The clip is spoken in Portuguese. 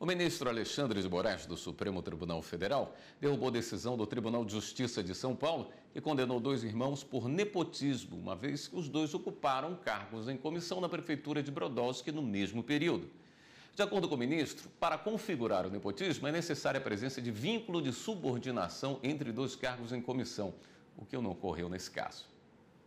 O ministro Alexandre de Moraes, do Supremo Tribunal Federal, derrubou decisão do Tribunal de Justiça de São Paulo que condenou dois irmãos por nepotismo, uma vez que os dois ocuparam cargos em comissão na Prefeitura de Brodowski no mesmo período. De acordo com o ministro, para configurar o nepotismo é necessária a presença de vínculo de subordinação entre dois cargos em comissão, o que não ocorreu nesse caso.